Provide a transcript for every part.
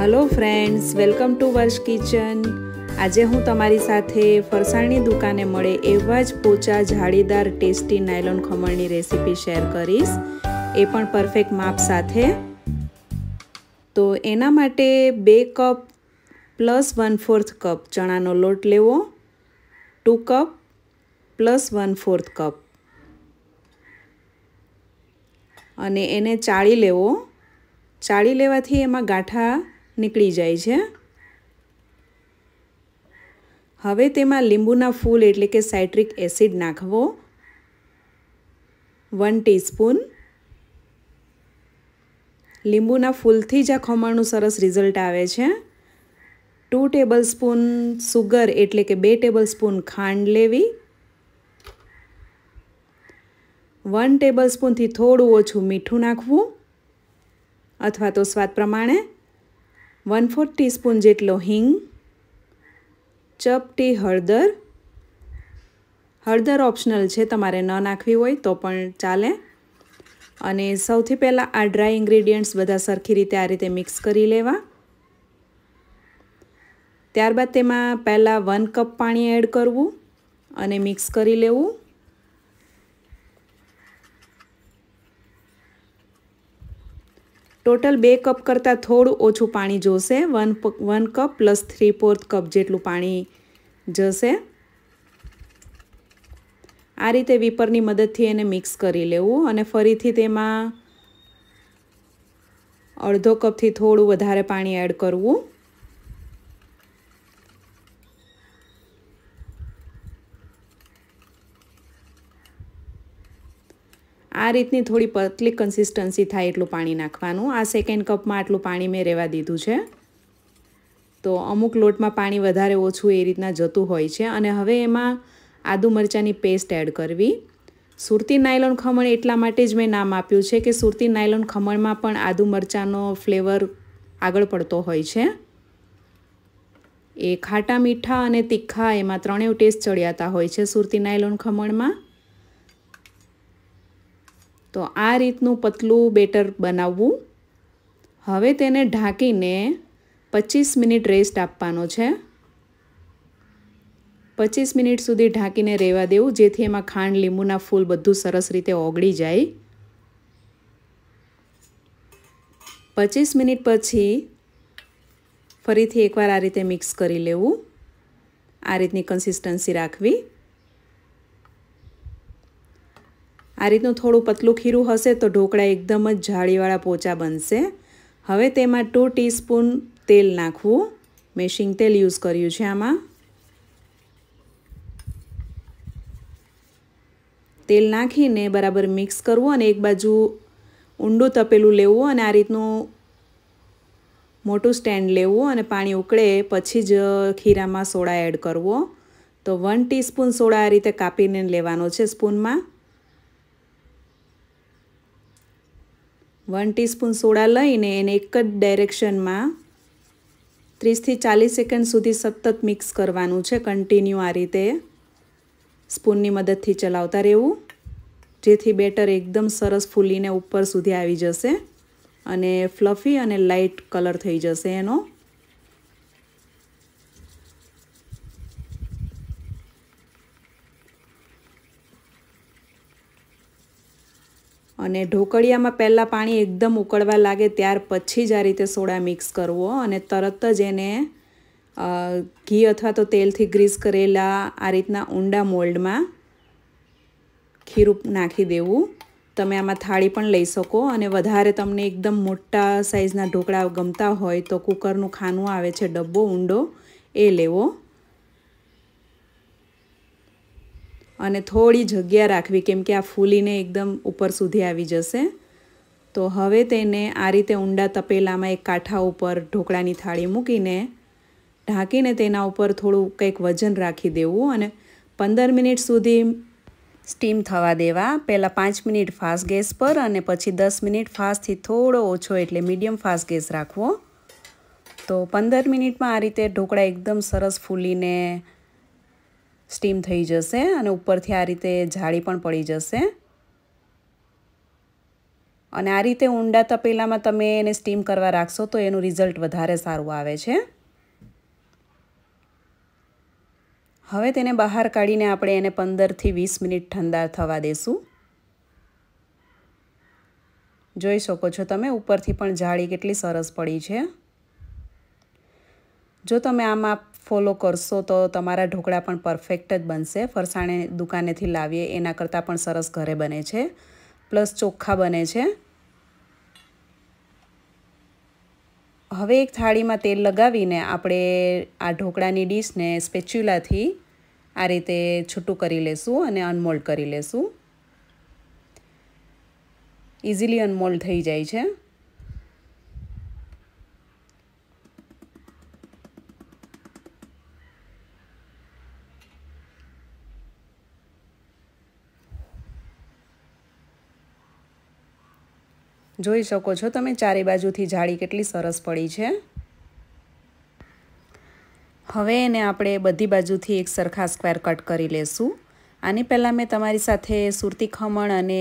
hello friends welcome to Varsh kitchen આજે હું તમારી સાથે ફરસાણની દુકાને મળે એવા જ પોચા જાળીદાર ટેસ્ટી નાયલોન ખમણની રેસીપી શેર કરીશ એ પણ પરફેક્ટ માપ સાથે તો એના માટે બે cup plus one fourth cup ચણાનો લોટ લેવો two cup plus one fourth cup અને એને ચાળી લેવો ચાળી લેવાથી એમાં ગાંઠા નીકળી જાય છે હવે તેમાં લીંબુના ફૂલ એટલે કે સાઇટ્રિક એસિડ નાખવો વન ટીસ્પૂન લીંબુના ફૂલથી જ આ ખમણનું સરસ રિઝલ્ટ આવે છે ટુ ટેબલ સ્પૂન સુગર એટલે કે બે ટેબલ સ્પૂન ખાંડ લેવી વન ટેબલ સ્પૂનથી થોડું ઓછું મીઠું નાખવું અથવા તો સ્વાદ પ્રમાણે વન ફોર્થ ટીસ્પૂન જેટલો હિંગ ચપટી હળદર હળદર ઓપ્શનલ છે તમારે ન નાખવી હોય તો પણ ચાલે અને સૌથી પહેલાં આ ડ્રાય ઇન્ગ્રેડિયન્ટ્સ બધા સરખી રીતે આ રીતે મિક્સ કરી લેવા ત્યારબાદ તેમાં પહેલાં વન કપ પાણી એડ કરવું અને મિક્સ કરી લેવું ટોટલ બે કપ કરતાં થોડું ઓછું પાણી જોશે one one cup plus three fourth cup જેટલું પાણી જશે આ રીતે વિપરની મદદથી એને મિક્સ કરી લેવું અને ફરીથી તેમાં અડધો કપથી થોડું વધારે પાણી એડ કરવું આ રીતની થોડી પતલી કન્સિસ્ટન્સી થાય એટલું પાણી નાખવાનું આ સેકન્ડ કપમાં આટલું પાણી મેં રહેવા દીધું છે તો અમુક લોટમાં પાણી વધારે ઓછું એ રીતના જતું હોય છે અને હવે એમાં આદુ મરચાંની પેસ્ટ એડ કરવી સુરતી નાયલોન ખમણ એટલા માટે જ મેં નામ આપ્યું છે કે સુરતી નાયલોન ખમણમાં પણ આદુ મરચાંનો ફ્લેવર આગળ પડતો હોય છે એ ખાટા મીઠા અને તીખા એમાં ત્રણેય ટેસ્ટ ચડિયાતા હોય છે સુરતી નાયલોન ખમણમાં તો આ રીતનું પતલું બેટર બનાવવું હવે તેને ઢાંકીને પચીસ મિનિટ રેસ્ટ આપવાનો છે પચીસ મિનિટ સુધી ઢાંકીને રહેવા દેવું જેથી એમાં ખાંડ લીંબુના ફૂલ બધું સરસ રીતે ઓગળી જાય પચીસ મિનિટ પછી ફરીથી એકવાર આ રીતે મિક્સ કરી લેવું આ રીતની કન્સિસ્ટન્સી રાખવી આ રીતનું થોડું પતલું ખીરું હશે તો ઢોકળા એકદમ જ જાળીવાળા પોચા બનશે હવે તેમાં ટુ ટીસ્પૂન તેલ નાખવું મેશિંગ તેલ યુઝ કર્યું છે આમાં તેલ નાખીને બરાબર મિક્સ કરવું અને એક બાજુ ઊંડું તપેલું લેવું અને આ રીતનું મોટું સ્ટેન્ડ લેવું અને પાણી ઉકળે પછી જ ખીરામાં સોડા એડ કરવો તો વન ટીસ્પૂન સોડા આ રીતે કાપીને લેવાનો છે સ્પૂનમાં વન ટીસ્પૂન સોડા લઈને એને એક જ ડાયરેક્શનમાં ત્રીસથી ચાલીસ સેકન્ડ સુધી સતત મિક્સ કરવાનું છે કન્ટિન્યુ આ રીતે સ્પૂનની મદદથી ચલાવતા રહેવું જેથી બેટર એકદમ સરસ ફૂલીને ઉપર સુધી આવી જશે અને ફ્લફી અને લાઇટ કલર થઈ જશે એનો અને ઢોકળિયામાં પહેલાં પાણી એકદમ ઉકળવા લાગે ત્યાર પછી જ આ રીતે સોડા મિક્સ કરવો અને તરત જ એને ઘી અથવા તો તેલથી ગ્રીસ કરેલા આ રીતના ઊંડા મોલ્ડમાં ખીરું નાખી દેવું તમે આમાં થાળી પણ લઈ શકો અને વધારે તમને એકદમ મોટા સાઇઝના ઢોકળા ગમતા હોય તો કુકરનું ખાનું આવે છે ડબ્બો ઊંડો એ લેવો અને થોડી જગ્યા રાખવી કેમકે આ ફૂલીને એકદમ ઉપર સુધી આવી જશે તો હવે તેને આ રીતે ઊંડા તપેલામાં એક કાંઠા ઉપર ઢોકળાની થાળી મૂકીને ઢાંકીને તેના ઉપર થોડું કંઈક વજન રાખી દેવું અને પંદર મિનિટ સુધી સ્ટીમ થવા દેવા પહેલાં પાંચ મિનિટ ફાસ્ટ ગેસ પર અને પછી દસ મિનિટ ફાસ્ટથી થોડો ઓછો એટલે મીડિયમ ફાસ્ટ ગેસ રાખવો તો પંદર મિનિટમાં આ રીતે ઢોકળા એકદમ સરસ ફૂલીને સ્ટીમ થઈ જશે અને ઉપરથી આ રીતે જાળી પણ પડી જશે અને આ રીતે ઊંડા તપેલામાં તમે એને સ્ટીમ કરવા રાખશો તો એનું રિઝલ્ટ વધારે સારું આવે છે હવે તેને બહાર કાઢીને આપણે એને પંદરથી વીસ મિનિટ ઠંડા થવા દેશું જોઈ શકો છો તમે ઉપરથી પણ જાળી કેટલી સરસ પડી છે જો તમે આ માપ ફોલો કરશો તો તમારા ઢોકળા પણ પરફેક્ટ જ બનશે ફરસાણે દુકાનેથી લાવીએ એના કરતાં પણ સરસ ઘરે બને છે પ્લસ ચોખ્ખા બને છે હવે એક થાળીમાં તેલ લગાવીને આપણે આ ઢોકળાની ડીશને સ્પેચ્યુલાથી આ રીતે છૂટું કરી લેશું અને અનમોલ્ડ કરી લેશું ઇઝીલી અનમોલ્ડ થઈ જાય છે જોઈ શકો છો તમે ચારે બાજુથી જાળી કેટલી સરસ પડી છે હવે એને આપણે બધી બાજુથી એક સરખા સ્ક્વેર કટ કરી લેશું આની પહેલાં મેં તમારી સાથે સુરતી ખમણ અને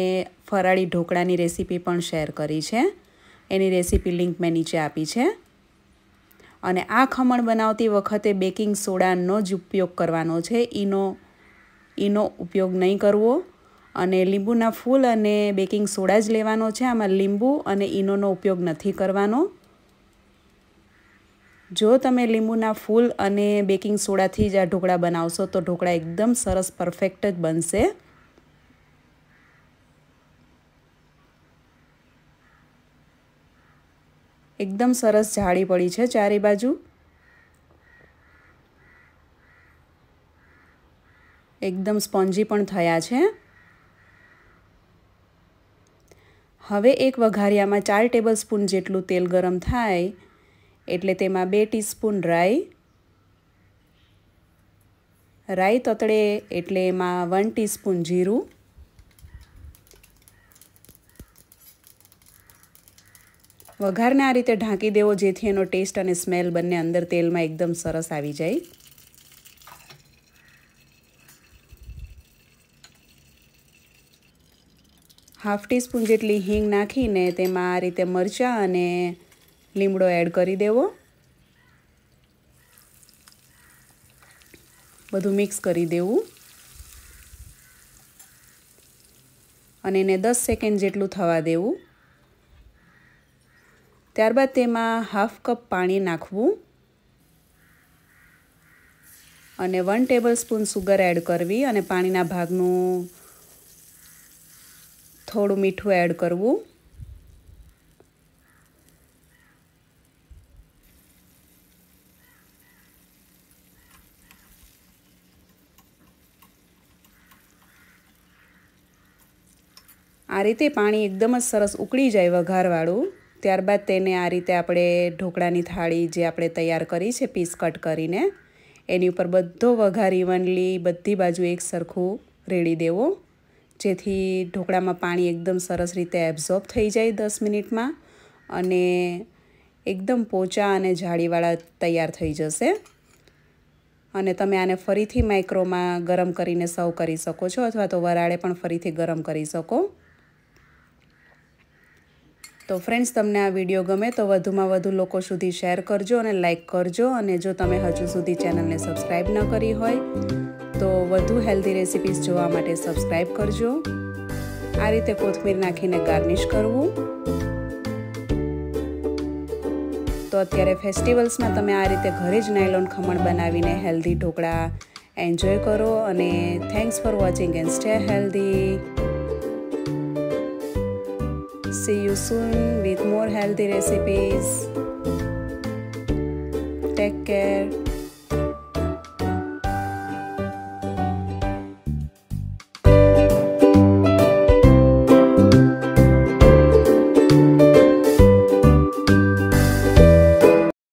ફરાળી ઢોકળાની રેસીપી પણ શેર કરી છે એની રેસીપી લિંક મેં નીચે આપી છે અને આ ખમણ બનાવતી વખતે બેકિંગ સોડાનો જ ઉપયોગ કરવાનો છે એનો ઈનો ઉપયોગ નહીં કરવો અને લીંબુના ફૂલ અને બેકિંગ સોડા જ લેવાનો છે આમાં લીંબુ અને ઈનોનો ઉપયોગ નથી કરવાનો જો તમે લીંબુના ફૂલ અને બેકિંગ સોડાથી જ આ ઢોકળા બનાવશો તો ઢોકળા એકદમ સરસ પરફેક્ટ જ બનશે એકદમ સરસ જાળી પડી છે ચારે બાજુ એકદમ સ્પોન્જી પણ થયા છે હવે એક વઘારિયામાં ચાર ટેબલ સ્પૂન જેટલું તેલ ગરમ થાય એટલે તેમાં બે ટીસ્પૂન રાઈ રાઈ તતડે એટલે એમાં વન ટીસ્પૂન જીરું વઘારને આ રીતે ઢાંકી દેવો જેથી એનો ટેસ્ટ અને સ્મેલ બંને અંદર તેલમાં એકદમ સરસ આવી જાય હાફ ટીસ્પૂન જેટલી હિંગ નાખીને તેમાં આ રીતે મરચાં અને લીમડો એડ કરી દેવો બધું મિક્સ કરી દેવું અને એને દસ સેકન્ડ જેટલું થવા દેવું ત્યારબાદ તેમાં હાફ કપ પાણી નાખવું અને one tablespoon sugar add કરવી અને પાણીના ભાગનું થોડું મીઠું એડ કરવું આ રીતે પાણી એકદમ જ સરસ ઉકળી જાય વઘારવાળું ત્યારબાદ તેને આ રીતે આપણે ઢોકળાની થાળી જે આપણે તૈયાર કરી છે પીસ કટ કરીને એની ઉપર બધો વઘાર ઇવનલી બધી બાજુ એક સરખું રેડી દેવો જેથી ઢોકળામાં પાણી એકદમ સરસ રીતે એબ્ઝોર્બ થઈ જાય દસ મિનિટમાં અને એકદમ પોચા અને જાળીવાળા તૈયાર થઈ જશે અને તમે આને ફરીથી માઇક્રોમાં ગરમ કરીને સર્વ કરી શકો છો અથવા તો વરાળે પણ ફરીથી ગરમ કરી શકો તો ફ્રેન્ડ્સ તમને આ વિડીયો ગમે તો વધુમાં વધુ લોકો સુધી શેર કરજો અને લાઇક કરજો અને જો તમે હજુ સુધી ચેનલને સબસ્ક્રાઈબ ન કરી હોય તો વધુ હેલ્ધી રેસિપીસ જોવા માટે સબસ્ક્રાઈબ કરજો આ રીતે કોથમીર નાખીને ગાર્નિશ કરવું તો અત્યારે ફેસ્ટિવલ્સમાં તમે આ રીતે ઘરે જ નાયલોન ખમણ બનાવીને હેલ્ધી ઢોકળા એન્જોય કરો અને thanks for watching and stay healthy see you soon with more healthy recipes take care